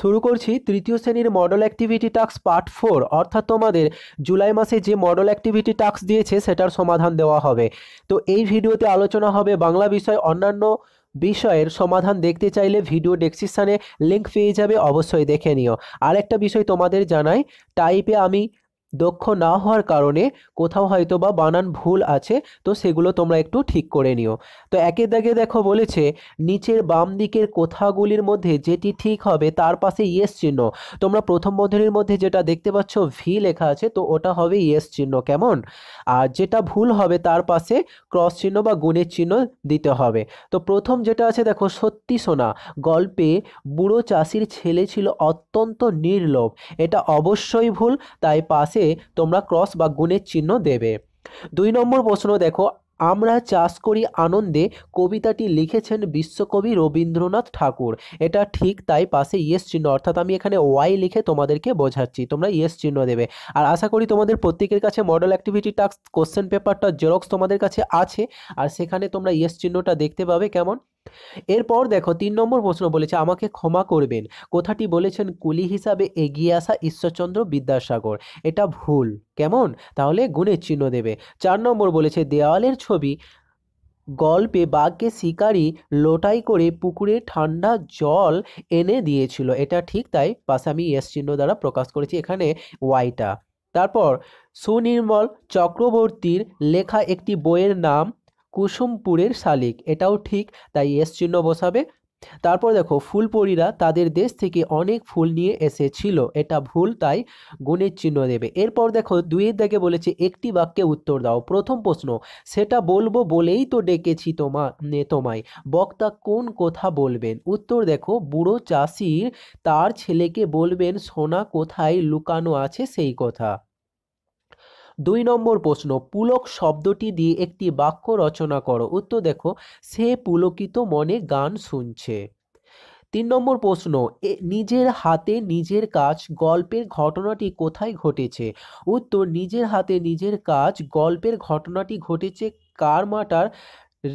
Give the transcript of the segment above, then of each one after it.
শুরু করছি তৃতীয় শ্রেণীর model activity task part four অর্থাৎ তোমাদের জুলাই মাসে যে মডেল অ্যাক্টিভিটি টাস্ক দিয়েছে সেটার সমাধান দেওয়া হবে তো এই ভিডিওতে আলোচনা হবে বাংলা বিষয় অন্যান্য বিষয়ের সমাধান দেখতে চাইলে ভিডিও ডেসক্রিপশানে লিঙ্ক পেয়ে যাবে অবশ্যই দেখে নিও আরেকটা বিষয় তোমাদের জানাই টাইপে আমি দক্ষ না হওয়ার কারণে কোথাও হয়তো বা বানান ভুল আছে তো সেগুলো তোমরা একটু ঠিক করে নিও তো একে দাগে দেখো বলেছে নিচের বাম দিকের কোথাগুলির মধ্যে যেটি ঠিক হবে তার পাশে ইয়েস চিহ্ন তোমরা প্রথম বন্ধনীর মধ্যে যেটা দেখতে পাচ্ছ ভি লেখা আছে তো ওটা হবে ইয়েস চিহ্ন কেমন আর যেটা ভুল হবে তার পাশে ক্রস চিহ্ন বা গুণের চিহ্ন দিতে হবে তো প্রথম যেটা আছে দেখো সত্যি সোনা গল্পে বুড়ো চাষির ছেলে ছিল অত্যন্ত নির্লোভ এটা অবশ্যই ভুল তাই পাশে পাশে তোমরা ক্রস বা গুণের চিহ্ন দেবে দুই নম্বর প্রশ্ন দেখো আমরা চাষ করি আনন্দে কবিতাটি লিখেছেন বিশ্বকবি রবীন্দ্রনাথ ঠাকুর এটা ঠিক তাই পাশে ইয়েস চিহ্ন অর্থাৎ আমি এখানে ওয়াই লিখে তোমাদেরকে বোঝাচ্ছি তোমরা ইয়েস চিহ্ন দেবে আর আশা করি তোমাদের প্রত্যেকের কাছে মডেল অ্যাক্টিভিটি টাস্ক কোশ্চেন পেপারটা জেরক্স তোমাদের কাছে আছে আর সেখানে তোমরা ইয়েস চিহ্নটা দেখতে পাবে কেমন এরপর দেখো তিন নম্বর প্রশ্ন বলেছে আমাকে ক্ষমা করবেন কথাটি বলেছেন কুলি হিসাবে এগিয়ে আসা ঈশ্বরচন্দ্র বিদ্যাসাগর এটা ভুল কেমন তাহলে গুণের চিহ্ন দেবে চার নম্বর বলেছে দেওয়ালের ছবি গল্পে বাঘকে শিকারি লোটাই করে পুকুরে ঠান্ডা জল এনে দিয়েছিল এটা ঠিক তাই পাশে আমি এস চিহ্ন দ্বারা প্রকাশ করেছি এখানে ওয়াইটা তারপর সুনির্মল চক্রবর্তীর লেখা একটি বইয়ের নাম কুসুমপুরের শালিক এটাও ঠিক তাই এস চিহ্ন বসাবে তারপর দেখো ফুলপরীরা তাদের দেশ থেকে অনেক ফুল নিয়ে এসেছিল এটা ভুল তাই গুণের চিহ্ন দেবে এরপর দেখো দুইয়ের দাগে বলেছে একটি বাক্যে উত্তর দাও প্রথম প্রশ্ন সেটা বলবো বলেই তো ডেকেছি তোমা নে তোমায় বক্তা কোন কথা বলবেন উত্তর দেখো বুড়ো চাষির তার ছেলেকে বলবেন সোনা কোথায় লুকানো আছে সেই কথা দুই নম্বর প্রশ্ন পুলক শব্দটি দিয়ে একটি বাক্য রচনা করো উত্তর দেখো সে পুলকিত মনে গান শুনছে তিন নম্বর প্রশ্ন নিজের হাতে নিজের কাজ গল্পের ঘটনাটি কোথায় ঘটেছে উত্তর নিজের হাতে নিজের কাজ গল্পের ঘটনাটি ঘটেছে কারমাটার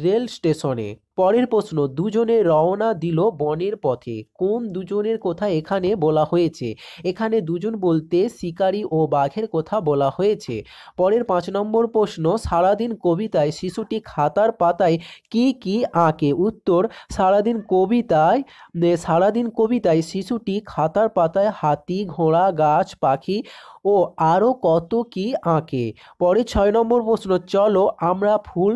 রেল স্টেশনে পরের প্রশ্ন দুজনে রওনা দিল বনের পথে কোন দুজনের কথা এখানে বলা হয়েছে এখানে দুজন বলতে শিকারি ও বাঘের কথা বলা হয়েছে পরের পাঁচ নম্বর প্রশ্ন সারাদিন কবিতায় শিশুটি খাতার পাতায় কি কি আঁকে উত্তর সারাদিন কবিতায় সারাদিন কবিতায় শিশুটি খাতার পাতায় হাতি ঘোড়া গাছ পাখি ও আরও কত কি আঁকে পরে ছয় নম্বর প্রশ্ন চলো আমরা ফুল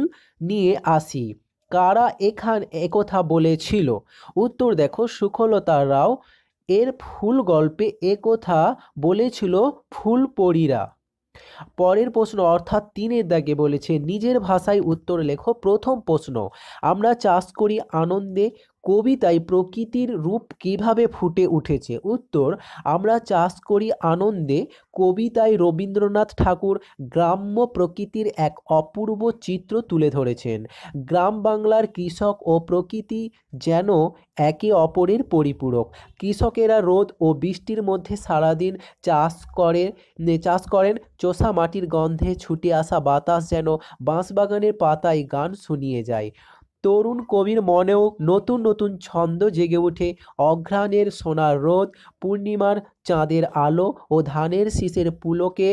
নিয়ে আসি কারা এখান একথা বলেছিল উত্তর দেখো সুখলতা রাও এর ফুল গল্পে একথা বলেছিল পরীরা পরের প্রশ্ন অর্থাৎ তিনের দাগে বলেছে নিজের ভাষায় উত্তর লেখো প্রথম প্রশ্ন আমরা চাষ করি আনন্দে কবিতায় প্রকৃতির রূপ কিভাবে ফুটে উঠেছে উত্তর আমরা চাষ করি আনন্দে কবিতায় রবীন্দ্রনাথ ঠাকুর গ্রাম্য প্রকৃতির এক অপূর্ব চিত্র তুলে ধরেছেন গ্রাম বাংলার কৃষক ও প্রকৃতি যেন একে অপরের পরিপূরক কৃষকেরা রোদ ও বৃষ্টির মধ্যে সারাদিন চাষ করে চাষ করেন চোষা মাটির গন্ধে ছুটে আসা বাতাস যেন বাঁশবাগানের পাতায় গান শুনিয়ে যায় তরুণ কবির মনেও নতুন নতুন ছন্দ জেগে ওঠে অঘ্রাণের সোনার রোদ পূর্ণিমার চাঁদের আলো ও ধানের শীষের পুলকে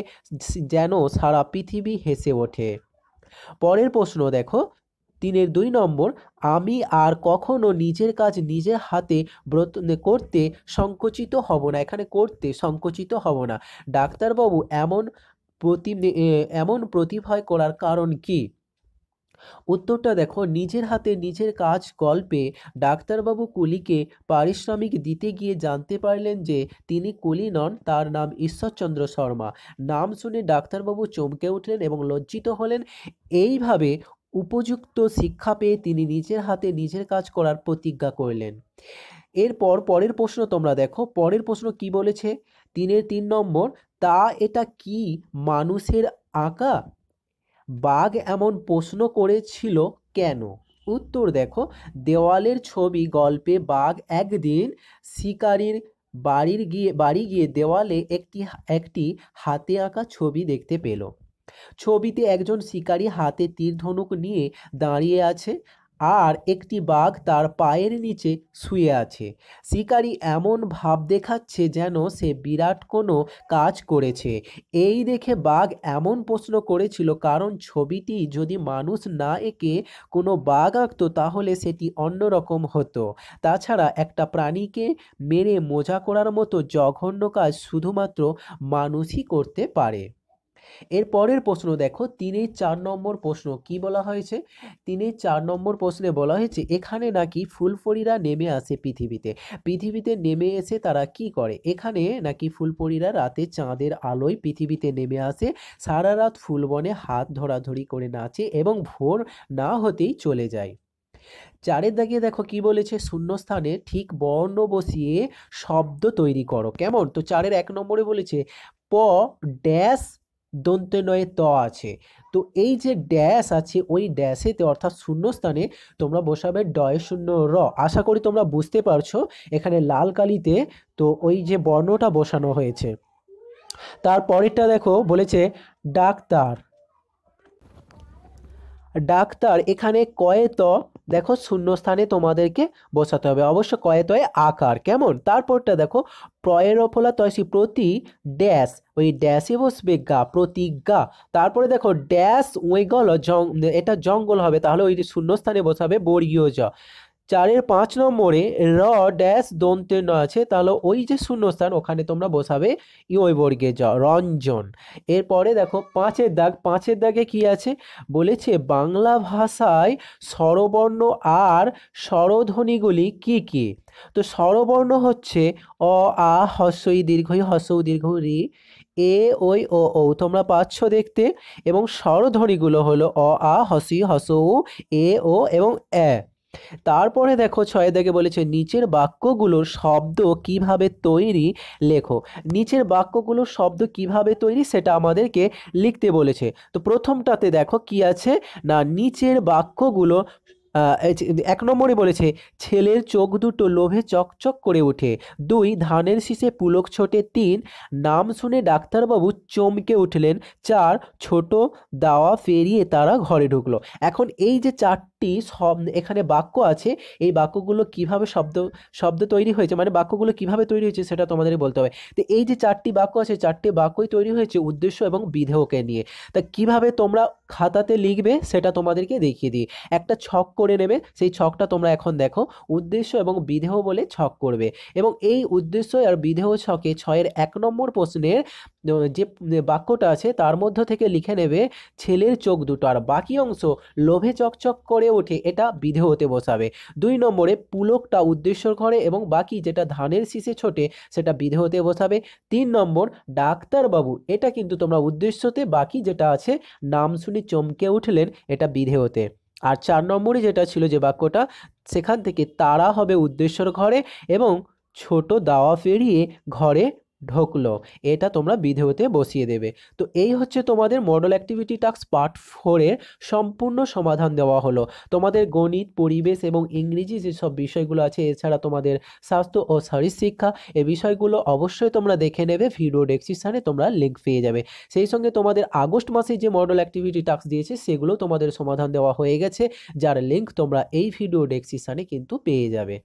যেন সারা পৃথিবী হেসে ওঠে পরের প্রশ্ন দেখো তিনের দুই নম্বর আমি আর কখনো নিজের কাজ নিজের হাতে ব্রত করতে সংকুচিত হব না এখানে করতে সংকুচিত হব না ডাক্তারবাবু এমন প্রতি এমন প্রতিভয় করার কারণ কী উত্তরটা দেখো নিজের হাতে নিজের কাজ গল্পে ডাক্তারবাবু কুলিকে পারিশ্রমিক দিতে গিয়ে জানতে পারলেন যে তিনি কুলি নন তার নাম ঈশ্বরচন্দ্র শর্মা নাম শুনে ডাক্তারবাবু চমকে উঠলেন এবং লজ্জিত হলেন এইভাবে উপযুক্ত শিক্ষা পেয়ে তিনি নিজের হাতে নিজের কাজ করার প্রতিজ্ঞা করলেন এরপর পরের প্রশ্ন তোমরা দেখো পরের প্রশ্ন কি বলেছে তিনের তিন নম্বর তা এটা কি মানুষের আঁকা বাঘ এমন প্রশ্ন করেছিল কেন উত্তর দেখো দেওয়ালের ছবি গল্পে বাঘ একদিন শিকারির বাড়ির গিয়ে বাড়ি গিয়ে দেওয়ালে একটি একটি হাতে আঁকা ছবি দেখতে পেল ছবিতে একজন শিকারী হাতে তীর ধনুক নিয়ে দাঁড়িয়ে আছে আর একটি বাঘ তার পায়ের নিচে শুয়ে আছে শিকারি এমন ভাব দেখাচ্ছে যেন সে বিরাট কোনো কাজ করেছে এই দেখে বাঘ এমন প্রশ্ন করেছিল কারণ ছবিটি যদি মানুষ না এঁকে কোনো বাঘ আঁকত তাহলে সেটি অন্যরকম হতো তাছাড়া একটা প্রাণীকে মেরে মজা করার মতো জঘন্য কাজ শুধুমাত্র মানুষই করতে পারে এর পরের প্রশ্ন দেখো তিনে চার নম্বর প্রশ্ন কি বলা হয়েছে তিনে চার নম্বর প্রশ্নে বলা হয়েছে এখানে নাকি ফুলপরিরা নেমে আসে পৃথিবীতে পৃথিবীতে নেমে এসে তারা কি করে এখানে নাকি ফুলপরিরা রাতে চাঁদের আলোয় পৃথিবীতে নেমে আসে সারা রাত ফুলবনে হাত ধরাধরি করে নাচে এবং ভোর না হতেই চলে যায় চারের দাগে দেখো কি বলেছে শূন্যস্থানে ঠিক বর্ণ বসিয়ে শব্দ তৈরি করো কেমন তো চারের এক নম্বরে বলেছে প ড্যাশ নয় ত আছে তো এই যে ড্যাশ আছে ওই ড্যাশেতে অর্থাৎ শূন্যস্থানে তোমরা বসাবে ডয় শূন্য র আশা করি তোমরা বুঝতে পারছো এখানে লাল কালিতে তো ওই যে বর্ণটা বসানো হয়েছে তারপরেরটা দেখো বলেছে ডাক্তার ডাক্তার এখানে কয়েত দেখো শূন্যস্থানে তোমাদেরকে বসাতে হবে অবশ্য কয়েতয় আকার কেমন তারপরটা দেখো প্রয়ের অফলা তয়সি প্রতি ড্যাশ ওই ড্যাশে বসবে গা প্রতিজ্ঞা তারপরে দেখো ড্যাশ ওই গল জং এটা জঙ্গল হবে তাহলে ওই শূন্যস্থানে বসাবে বর্গীয় জ চারের পাঁচ নম্বরে র ড্যাশ দন্তে ন আছে তাহলে ওই যে শূন্যস্থান ওখানে তোমরা বসাবে ওই বর্গে য রঞ্জন এরপরে দেখো পাঁচের দাগ পাঁচের দাগে কি আছে বলেছে বাংলা ভাষায় স্বরবর্ণ আর স্বরধ্বনিগুলি কি কি তো স্বরবর্ণ হচ্ছে অ আ হস্যই দীর্ঘই হস্যৌ দীর্ঘ রি এ ওই ও ও তোমরা পাচ্ছ দেখতে এবং স্বরধ্বনিগুলো হলো অ আ হসি উ এ ও এবং অ্যা তারপরে দেখো ছয় দেখে বলেছে নিচের বাক্যগুলোর শব্দ কিভাবে তৈরি লেখো নিচের বাক্যগুলোর শব্দ কিভাবে তৈরি সেটা আমাদেরকে লিখতে বলেছে তো প্রথমটাতে দেখো কি আছে না নিচের বাক্যগুলো এক নম্বরে বলেছে ছেলের চোখ দুটো লোভে চকচক করে ওঠে দুই ধানের শীষে পুলক ছোটে তিন নাম শুনে ডাক্তারবাবু চমকে উঠলেন চার ছোট দাওয়া ফেরিয়ে তারা ঘরে ঢুকলো এখন এই যে চারটে একটি এখানে বাক্য আছে এই বাক্যগুলো কিভাবে শব্দ শব্দ তৈরি হয়েছে মানে বাক্যগুলো কিভাবে তৈরি হয়েছে সেটা তোমাদের বলতে হবে তো এই যে চারটি বাক্য আছে চারটি বাক্যই তৈরি হয়েছে উদ্দেশ্য এবং বিধেয়কে নিয়ে তা কিভাবে তোমরা খাতাতে লিখবে সেটা তোমাদেরকে দেখিয়ে দিই একটা ছক করে নেবে সেই ছকটা তোমরা এখন দেখো উদ্দেশ্য এবং বিধেয় বলে ছক করবে এবং এই উদ্দেশ্য আর বিধেয় ছকে ছয়ের এক নম্বর প্রশ্নের যে বাক্যটা আছে তার মধ্য থেকে লিখে নেবে ছেলের চোখ দুটো আর বাকি অংশ লোভে চকচক করে ওঠে এটা বিধে হতে বসাবে দুই নম্বরে পুলকটা উদ্দেশ্যর ঘরে এবং বাকি যেটা ধানের শিশে ছোটে সেটা বিধে হতে বসাবে তিন নম্বর ডাক্তারবাবু এটা কিন্তু তোমরা উদ্দেশ্যতে বাকি যেটা আছে নাম শুনে চমকে উঠলেন এটা বিধে হতে আর চার নম্বরে যেটা ছিল যে বাক্যটা সেখান থেকে তারা হবে উদ্দেশ্যর ঘরে এবং ছোট দাওয়া ফেরিয়ে ঘরে ঢোকলো এটা তোমরা বিধেয়তে বসিয়ে দেবে তো এই হচ্ছে তোমাদের মডেল অ্যাক্টিভিটি টাস্ক পার্ট ফোরের সম্পূর্ণ সমাধান দেওয়া হলো তোমাদের গণিত পরিবেশ এবং ইংরেজি যেসব বিষয়গুলো আছে এছাড়া তোমাদের স্বাস্থ্য ও শারীর শিক্ষা এই বিষয়গুলো অবশ্যই তোমরা দেখে নেবে ভিডিও ডেসক্রিপশানে তোমরা লিঙ্ক পেয়ে যাবে সেই সঙ্গে তোমাদের আগস্ট মাসে যে মডেল অ্যাক্টিভিটি টাস্ক দিয়েছে সেগুলো তোমাদের সমাধান দেওয়া হয়ে গেছে যার লিঙ্ক তোমরা এই ভিডিও ডেসক্রিপশানে কিন্তু পেয়ে যাবে